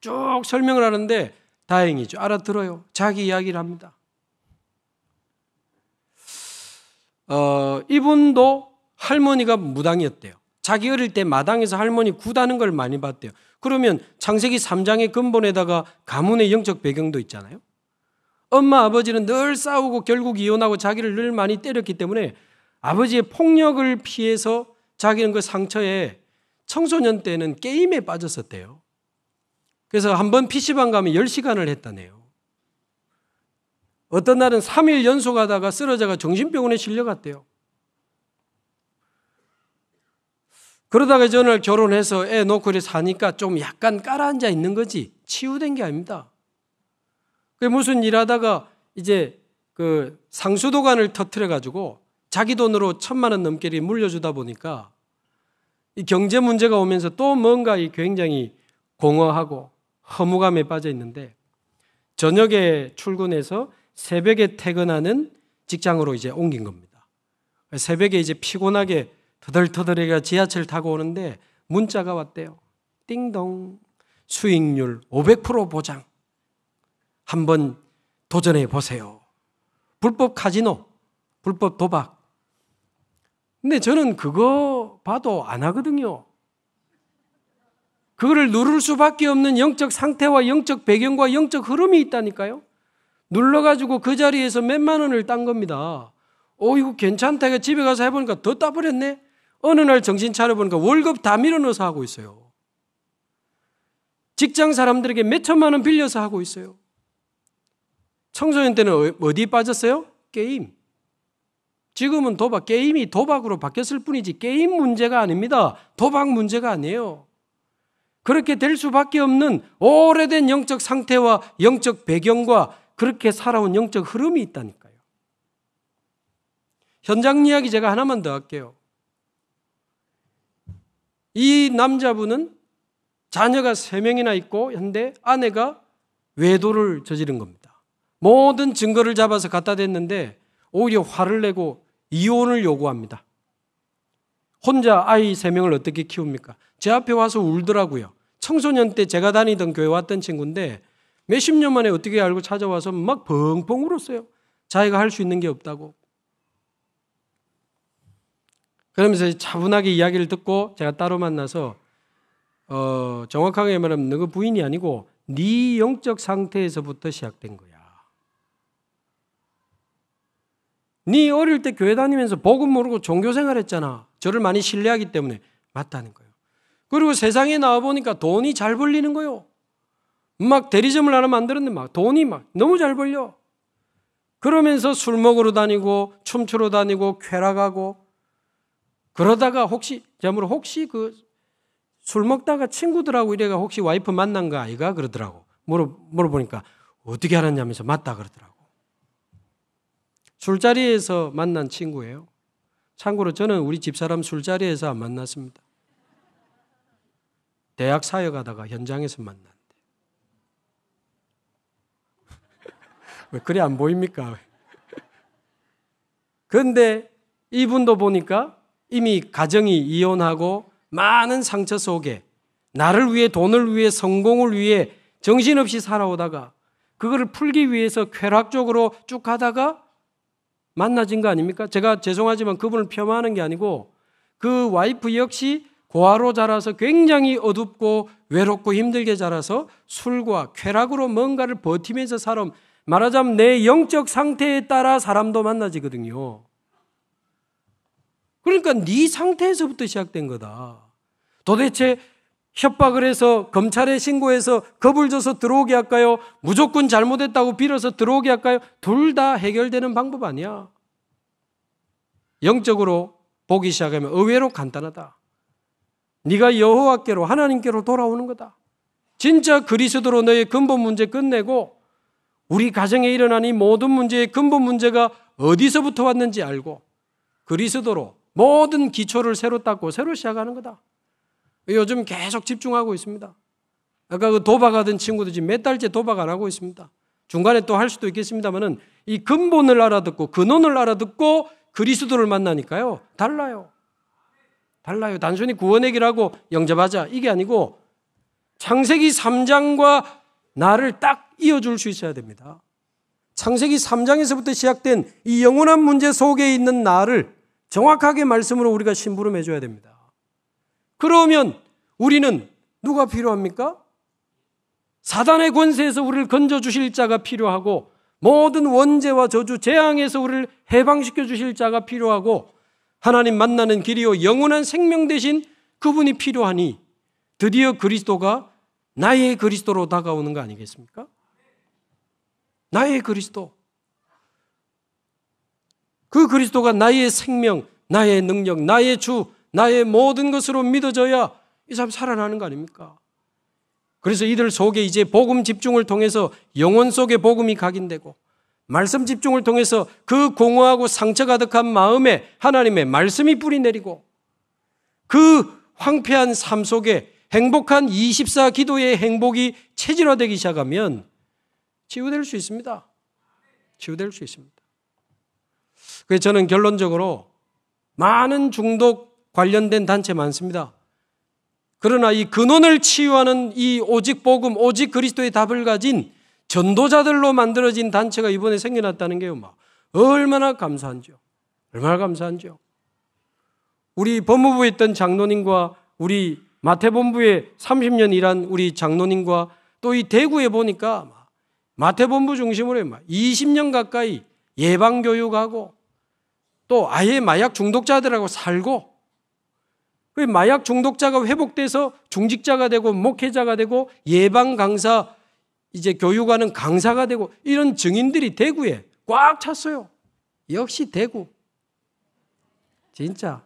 쭉 설명을 하는데 다행이죠. 알아들어요. 자기 이야기를 합니다. 어, 이분도 할머니가 무당이었대요. 자기 어릴 때 마당에서 할머니 구다는 걸 많이 봤대요. 그러면 창세기 3장의 근본에다가 가문의 영적 배경도 있잖아요. 엄마 아버지는 늘 싸우고 결국 이혼하고 자기를 늘 많이 때렸기 때문에 아버지의 폭력을 피해서 자기는 그 상처에 청소년 때는 게임에 빠졌었대요. 그래서 한 번 PC방 가면 10시간을 했다네요. 어떤 날은 3일 연속 하다가 쓰러져가 정신병원에 실려갔대요. 그러다가 전날 결혼해서 애 놓고 이 사니까 좀 약간 깔아앉아 있는 거지 치유된 게 아닙니다. 그 무슨 일하다가 이제 그 상수도관을 터트려 가지고 자기 돈으로 천만 원넘게 물려주다 보니까 이 경제 문제가 오면서 또 뭔가 굉장히 공허하고 허무감에 빠져 있는데 저녁에 출근해서 새벽에 퇴근하는 직장으로 이제 옮긴 겁니다. 새벽에 이제 피곤하게 터덜터덜해가 지하철 타고 오는데 문자가 왔대요. 띵동 수익률 500% 보장 한번 도전해 보세요. 불법 카지노, 불법 도박. 근데 저는 그거 봐도 안 하거든요. 그거를 누를 수밖에 없는 영적 상태와 영적 배경과 영적 흐름이 있다니까요. 눌러가지고 그 자리에서 몇만 원을 딴 겁니다. 오, 어, 이거 괜찮다. 집에 가서 해보니까 더 따버렸네? 어느 날 정신 차려보니까 월급 다 밀어넣어서 하고 있어요. 직장 사람들에게 몇천만 원 빌려서 하고 있어요. 청소년 때는 어, 어디 빠졌어요? 게임. 지금은 도박, 게임이 도박으로 바뀌었을 뿐이지 게임 문제가 아닙니다. 도박 문제가 아니에요. 그렇게 될 수밖에 없는 오래된 영적 상태와 영적 배경과 그렇게 살아온 영적 흐름이 있다니까요. 현장 이야기 제가 하나만 더 할게요. 이 남자분은 자녀가 3명이나 있고 현대 아내가 외도를 저지른 겁니다. 모든 증거를 잡아서 갖다 댔는데 오히려 화를 내고 이혼을 요구합니다. 혼자 아이 3명을 어떻게 키웁니까? 제 앞에 와서 울더라고요. 청소년 때 제가 다니던 교회 왔던 친구인데 몇 십 년 만에 어떻게 알고 찾아와서 막 벙벙 울었어요. 자기가 할 수 있는 게 없다고. 그러면서 차분하게 이야기를 듣고 제가 따로 만나서 어, 정확하게 말하면 너그 부인이 아니고 네 영적 상태에서부터 시작된 거야. 네 어릴 때 교회 다니면서 복음 모르고 종교 생활했잖아. 저를 많이 신뢰하기 때문에 맞다는 거야. 그리고 세상에 나와보니까 돈이 잘 벌리는 거요. 막 대리점을 하나 만들었는데 막 돈이 막 너무 잘 벌려. 그러면서 술 먹으러 다니고 춤추러 다니고 쾌락하고 그러다가 혹시 저물로 혹시 그 술 먹다가 친구들하고 이래가 혹시 와이프 만난 거 아이가 그러더라고 물어 물어보니까 어떻게 알았냐면서 맞다 그러더라고 술자리에서 만난 친구예요. 참고로 저는 우리 집사람 술자리에서 안 만났습니다. 대학 사역하다가 현장에서 만난대. (laughs) 왜 그래 안 보입니까? 그런데 이분도 보니까 이미 가정이 이혼하고 많은 상처 속에 나를 위해 돈을 위해 성공을 위해 정신없이 살아오다가 그거를 풀기 위해서 쾌락적으로 쭉 가다가 만나진 거 아닙니까? 제가 죄송하지만 그분을 폄하하는 게 아니고 그 와이프 역시 고아로 자라서 굉장히 어둡고 외롭고 힘들게 자라서 술과 쾌락으로 뭔가를 버티면서 사람 말하자면 내 영적 상태에 따라 사람도 만나지거든요. 그러니까 네 상태에서부터 시작된 거다. 도대체 협박을 해서 검찰에 신고해서 겁을 줘서 들어오게 할까요? 무조건 잘못했다고 빌어서 들어오게 할까요? 둘 다 해결되는 방법 아니야. 영적으로 보기 시작하면 의외로 간단하다. 네가 여호와께로 하나님께로 돌아오는 거다. 진짜 그리스도로 너의 근본 문제 끝내고 우리 가정에 일어난 이 모든 문제의 근본 문제가 어디서부터 왔는지 알고 그리스도로 모든 기초를 새로 닦고 새로 시작하는 거다. 요즘 계속 집중하고 있습니다. 아까 그 도박하던 친구도 지금 몇 달째 도박 안 하고 있습니다. 중간에 또 할 수도 있겠습니다만은 이 근본을 알아듣고 근원을 알아듣고 그리스도를 만나니까요. 달라요. 달라요. 단순히 구원의 길하고 영접하자. 이게 아니고 창세기 3장과 나를 딱 이어줄 수 있어야 됩니다. 창세기 3장에서부터 시작된 이 영원한 문제 속에 있는 나를 정확하게 말씀으로 우리가 심부름해 줘야 됩니다. 그러면 우리는 누가 필요합니까? 사단의 권세에서 우리를 건져 주실 자가 필요하고 모든 원죄와 저주 재앙에서 우리를 해방시켜 주실 자가 필요하고 하나님 만나는 길이요 영원한 생명 대신 그분이 필요하니 드디어 그리스도가 나의 그리스도로 다가오는 거 아니겠습니까? 나의 그리스도. 그 그리스도가 나의 생명, 나의 능력, 나의 주, 나의 모든 것으로 믿어져야 이 사람 살아나는 거 아닙니까? 그래서 이들 속에 이제 복음 집중을 통해서 영혼 속의 복음이 각인되고 말씀 집중을 통해서 그 공허하고 상처 가득한 마음에 하나님의 말씀이 뿌리 내리고 그 황폐한 삶 속에 행복한 24 기도의 행복이 체질화되기 시작하면 치유될 수 있습니다. 치유될 수 있습니다. 그래서 저는 결론적으로 많은 중독 관련된 단체 많습니다. 그러나 이 근원을 치유하는 이 오직 복음, 오직 그리스도의 답을 가진 전도자들로 만들어진 단체가 이번에 생겨났다는 게 뭐. 얼마나 감사한지요. 얼마나 감사한지요. 우리 법무부에 있던 장로님과 우리 마태본부에 30년 일한 우리 장로님과 또 이 대구에 보니까 뭐 마태본부 중심으로 20년 뭐 가까이 예방교육하고 또 아예 마약 중독자들하고 살고 그 마약 중독자가 회복돼서 중직자가 되고 목회자가 되고 예방 강사 이제 교육하는 강사가 되고 이런 증인들이 대구에 꽉 찼어요. 역시 대구. 진짜.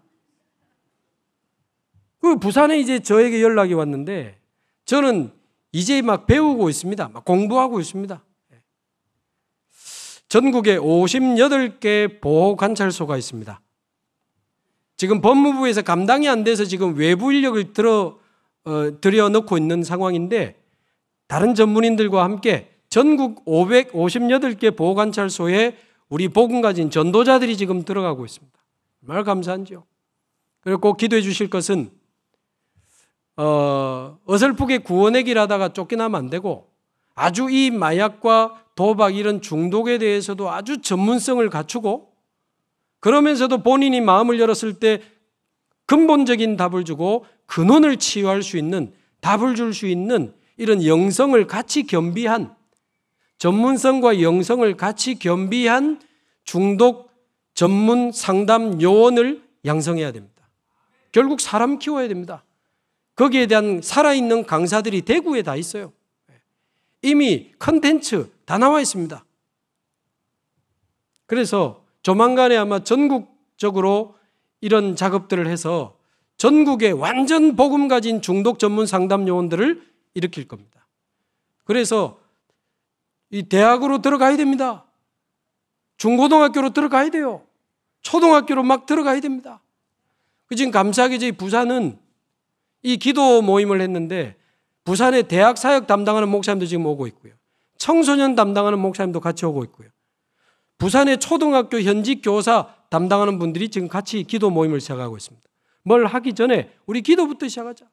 그 부산에 이제 저에게 연락이 왔는데 저는 이제 막 배우고 있습니다. 막 공부하고 있습니다. 전국에 58개 보호관찰소가 있습니다. 지금 법무부에서 감당이 안 돼서 지금 외부 인력을 들어, 어, 들여놓고 있는 상황인데 다른 전문인들과 함께 전국 558개 보호관찰소에 우리 복음 가진 전도자들이 지금 들어가고 있습니다. 정말 감사한지요. 그리고 기도해 주실 것은 어, 어설프게 구원의 길 하다가 쫓겨나면 안 되고 아주 이 마약과 도박 이런 중독에 대해서도 아주 전문성을 갖추고 그러면서도 본인이 마음을 열었을 때 근본적인 답을 주고 근원을 치유할 수 있는 답을 줄 수 있는 이런 영성을 같이 겸비한 전문성과 영성을 같이 겸비한 중독 전문 상담 요원을 양성해야 됩니다. 결국 사람 키워야 됩니다. 거기에 대한 살아있는 강사들이 대구에 다 있어요. 이미 컨텐츠 다 나와 있습니다. 그래서 조만간에 아마 전국적으로 이런 작업들을 해서 전국에 완전 복음 가진 중독 전문 상담 요원들을 일으킬 겁니다. 그래서 이 대학으로 들어가야 됩니다. 중고등학교로 들어가야 돼요. 초등학교로 막 들어가야 됩니다. 그 지금 감사하게 저희 부산은 이 기도 모임을 했는데 부산의 대학 사역 담당하는 목사님도 지금 오고 있고요. 청소년 담당하는 목사님도 같이 오고 있고요. 부산의 초등학교 현직 교사 담당하는 분들이 지금 같이 기도 모임을 시작하고 있습니다. 뭘 하기 전에 우리 기도부터 시작하자.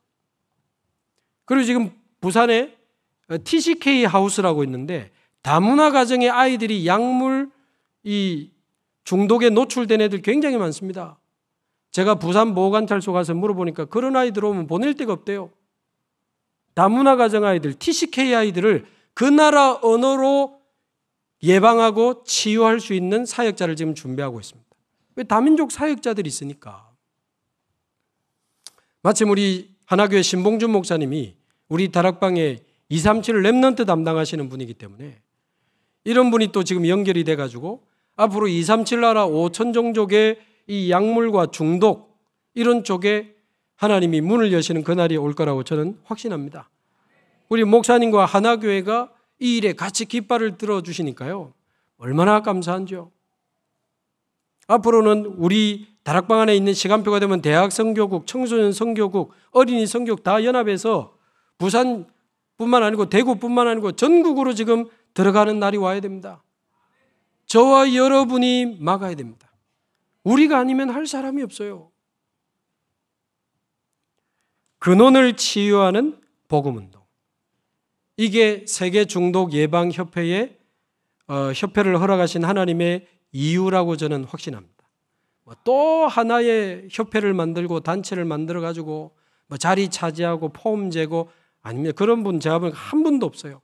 그리고 지금 부산에 어, TCK 하우스라고 있는데 다문화 가정의 아이들이 약물 이 중독에 노출된 애들 굉장히 많습니다. 제가 부산 보호관찰소 가서 물어보니까 그런 아이 들오면 보낼 데가 없대요. 다문화 가정 아이들, TCK 아이들을 그 나라 언어로 예방하고 치유할 수 있는 사역자를 지금 준비하고 있습니다. 왜 다민족 사역자들이 있으니까. 마침 우리 하나교회 신봉준 목사님이 우리 다락방에 237 랩런트 담당하시는 분이기 때문에 이런 분이 또 지금 연결이 돼가지고 앞으로 237 나라 5천 종족의 이 약물과 중독 이런 쪽에 하나님이 문을 여시는 그날이 올 거라고 저는 확신합니다. 우리 목사님과 하나교회가 이 일에 같이 깃발을 들어주시니까요. 얼마나 감사한지요. 앞으로는 우리 다락방 안에 있는 시간표가 되면 대학 선교국 청소년 선교국 어린이 선교국다 연합해서 부산뿐만 아니고 대구뿐만 아니고 전국으로 지금 들어가는 날이 와야 됩니다. 저와 여러분이 막아야 됩니다. 우리가 아니면 할 사람이 없어요. 근원을 치유하는 복음 운동. 이게 세계 중독 예방 협회의 어, 협회를 허락하신 하나님의 이유라고 저는 확신합니다. 뭐 또 하나의 협회를 만들고 단체를 만들어 가지고 뭐 자리 차지하고 폼 재고 아닙니다. 그런 분 제가 보니까 한 분도 없어요.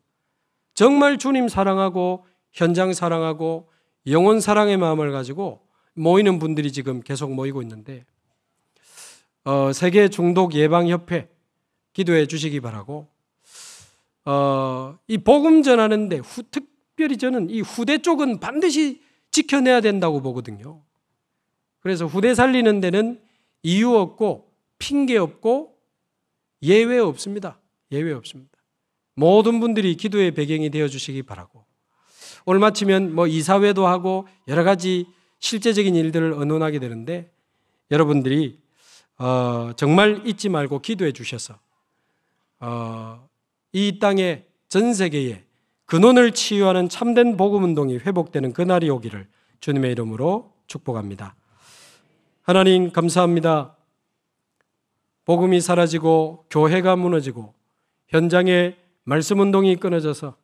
정말 주님 사랑하고 현장 사랑하고 영혼 사랑의 마음을 가지고 모이는 분들이 지금 계속 모이고 있는데 어, 세계 중독 예방 협회 기도해 주시기 바라고 어, 이 복음 전하는데 후, 특별히 저는 이 후대 쪽은 반드시 지켜내야 된다고 보거든요. 그래서 후대 살리는 데는 이유 없고 핑계 없고 예외 없습니다. 예외 없습니다. 모든 분들이 기도의 배경이 되어 주시기 바라고 오늘 마치면 뭐 이사회도 하고 여러 가지 실제적인 일들을 언론하게 되는데 여러분들이 어, 정말 잊지 말고 기도해 주셔서 어, 이 땅에 전 세계에 근원을 치유하는 참된 복음 운동이 회복되는 그날이 오기를 주님의 이름으로 축복합니다. 하나님 감사합니다. 복음이 사라지고 교회가 무너지고 현장에 말씀 운동이 끊어져서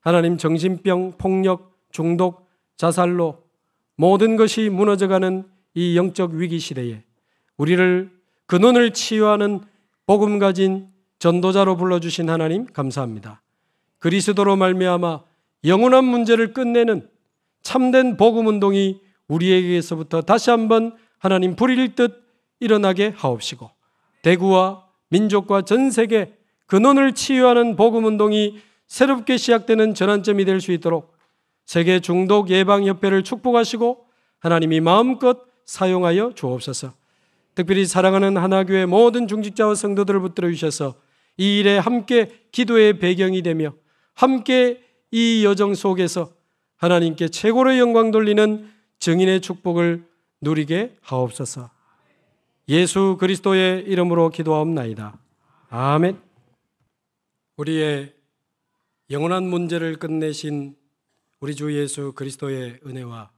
하나님 정신병, 폭력, 중독, 자살로 모든 것이 무너져가는 이 영적 위기 시대에 우리를 근원을 그 치유하는 복음 가진 전도자로 불러주신 하나님 감사합니다. 그리스도로 말미암아 영원한 문제를 끝내는 참된 복음 운동이 우리에게서부터 다시 한번 하나님 부릴 듯 일어나게 하옵시고 대구와 민족과 전 세계 그눈을 치유하는 복음 운동이 새롭게 시작되는 전환점이 될 수 있도록 세계 중독 예방 협회를 축복하시고 하나님이 마음껏 사용하여 주옵소서. 특별히 사랑하는 하나교회 모든 중직자와 성도들을 붙들어 주셔서 이 일에 함께 기도의 배경이 되며 함께 이 여정 속에서 하나님께 최고의 영광 돌리는 증인의 축복을 누리게 하옵소서. 예수 그리스도의 이름으로 기도하옵나이다. 아멘. 우리의 영원한 문제를 끝내신 우리 주 예수 그리스도의 은혜와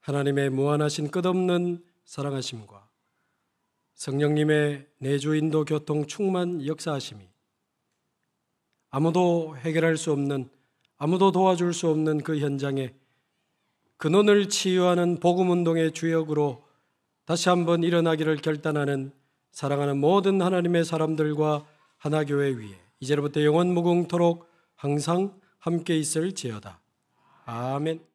하나님의 무한하신 끝없는 사랑하심과 성령님의 내주 인도 교통 충만 역사하심이 아무도 해결할 수 없는 아무도 도와줄 수 없는 그 현장에 근원을 그 치유하는 복음 운동의 주역으로 다시 한번 일어나기를 결단하는 사랑하는 모든 하나님의 사람들과 하나교회 위에 이제로부터 영원 무궁토록 항상 함께 있을지어다. 아멘.